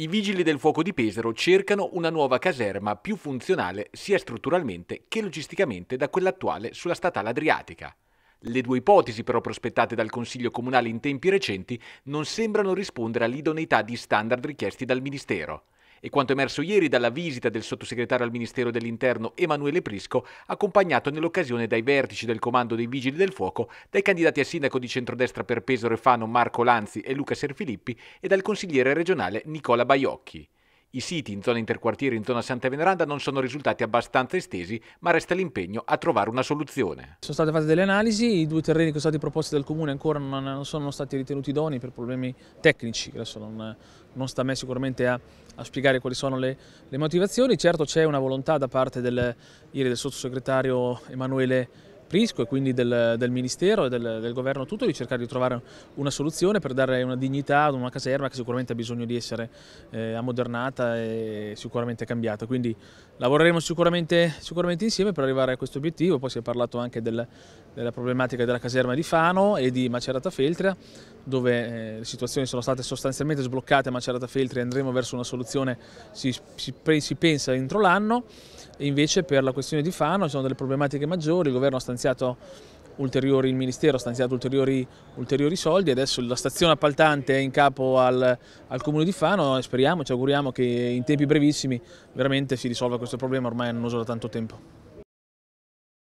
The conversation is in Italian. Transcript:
i vigili del fuoco di Pesaro cercano una nuova caserma più funzionale sia strutturalmente che logisticamente da quella attuale sulla statale adriatica. Le due ipotesi però prospettate dal Consiglio Comunale in tempi recenti non sembrano rispondere all'idoneità di standard richiesti dal Ministero e quanto emerso ieri dalla visita del sottosegretario al Ministero dell'Interno Emanuele Prisco, accompagnato nell'occasione dai vertici del Comando dei Vigili del Fuoco, dai candidati a sindaco di centrodestra per Pesaro e Fano Marco Lanzi e Luca Serfilippi e dal consigliere regionale Nicola Baiocchi. I siti in zona interquartiere e in zona Santa Veneranda non sono risultati abbastanza estesi, ma resta l'impegno a trovare una soluzione. Sono state fatte delle analisi, i due terreni che sono stati proposti dal Comune ancora non sono stati ritenuti idoni per problemi tecnici, adesso non, non sta a me sicuramente a, a spiegare quali sono le, le motivazioni, certo c'è una volontà da parte del, ieri del sottosegretario Emanuele Prisco e quindi del, del Ministero e del, del, Governo tutto di cercare di trovare una soluzione per dare una dignità ad una caserma che sicuramente ha bisogno di essere eh, ammodernata e sicuramente cambiata. Quindi lavoreremo sicuramente, sicuramente insieme per arrivare a questo obiettivo, poi si è parlato anche del, della problematica della caserma di Fano e di Macerata Feltria, dove eh, le situazioni sono state sostanzialmente sbloccate, ma Macerata Feltri andremo verso una soluzione, si, si, si pensa, entro l'anno, invece per la questione di Fano ci sono delle problematiche maggiori, il governo ha stanziato ulteriori, il Ministero ha stanziato ulteriori, ulteriori, soldi, adesso la stazione appaltante è in capo al, al Comune di Fano e speriamo, ci auguriamo che in tempi brevissimi veramente si risolva questo problema, ormai non annoso da tanto tempo.